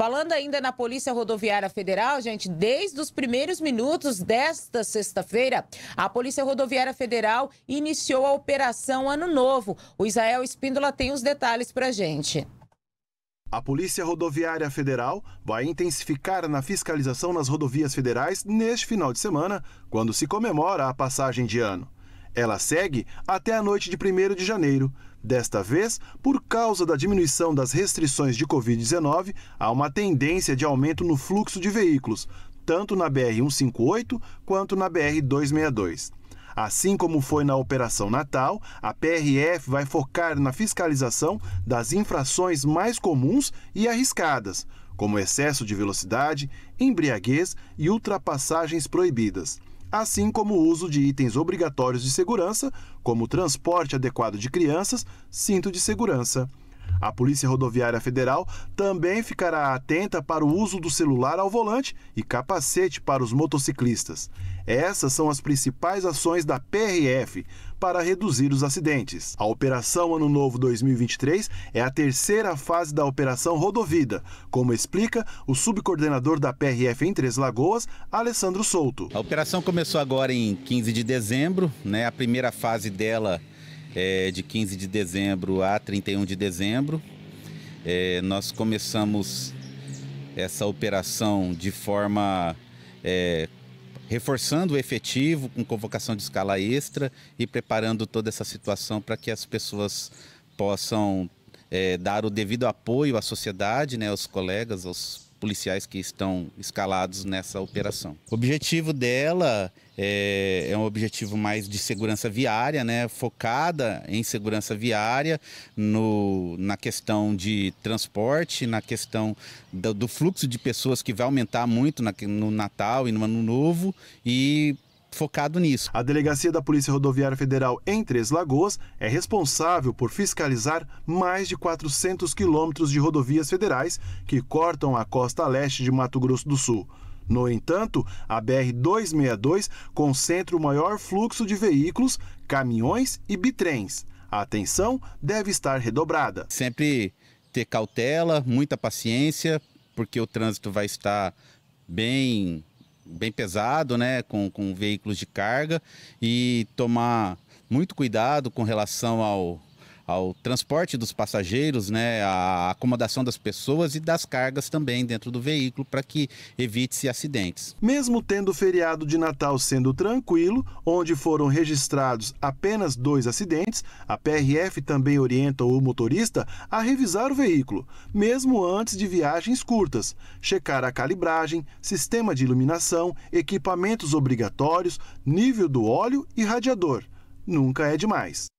Falando ainda na Polícia Rodoviária Federal, gente, desde os primeiros minutos desta sexta-feira, a Polícia Rodoviária Federal iniciou a Operação Ano Novo. O Israel Espíndola tem os detalhes pra gente. A Polícia Rodoviária Federal vai intensificar na fiscalização nas rodovias federais neste final de semana, quando se comemora a passagem de ano. Ela segue até a noite de 1 de janeiro. Desta vez, por causa da diminuição das restrições de Covid-19, há uma tendência de aumento no fluxo de veículos, tanto na BR-158 quanto na BR-262. Assim como foi na Operação Natal, a PRF vai focar na fiscalização das infrações mais comuns e arriscadas, como excesso de velocidade, embriaguez e ultrapassagens proibidas assim como o uso de itens obrigatórios de segurança, como transporte adequado de crianças, cinto de segurança. A Polícia Rodoviária Federal também ficará atenta para o uso do celular ao volante e capacete para os motociclistas. Essas são as principais ações da PRF para reduzir os acidentes. A Operação Ano Novo 2023 é a terceira fase da Operação Rodovida, como explica o subcoordenador da PRF em Três Lagoas, Alessandro Souto. A operação começou agora em 15 de dezembro, né? A primeira fase dela é, de 15 de dezembro a 31 de dezembro. É, nós começamos essa operação de forma é, reforçando o efetivo, com convocação de escala extra e preparando toda essa situação para que as pessoas possam é, dar o devido apoio à sociedade, né, aos colegas, aos policiais que estão escalados nessa operação. O objetivo dela é, é, um objetivo mais de segurança viária, né, focada em segurança viária, no, na questão de transporte, na questão do, do fluxo de pessoas que vai aumentar muito na, no Natal e no Ano Novo e focado nisso. A Delegacia da Polícia Rodoviária Federal em Três Lagoas é responsável por fiscalizar mais de 400 quilômetros de rodovias federais que cortam a costa leste de Mato Grosso do Sul. No entanto, a BR-262 concentra o maior fluxo de veículos, caminhões e bitrens. A atenção deve estar redobrada. Sempre ter cautela, muita paciência, porque o trânsito vai estar bem bem pesado, né, com, com veículos de carga e tomar muito cuidado com relação ao ao transporte dos passageiros, né, a acomodação das pessoas e das cargas também dentro do veículo para que evite-se acidentes. Mesmo tendo o feriado de Natal sendo tranquilo, onde foram registrados apenas dois acidentes, a PRF também orienta o motorista a revisar o veículo, mesmo antes de viagens curtas, checar a calibragem, sistema de iluminação, equipamentos obrigatórios, nível do óleo e radiador. Nunca é demais.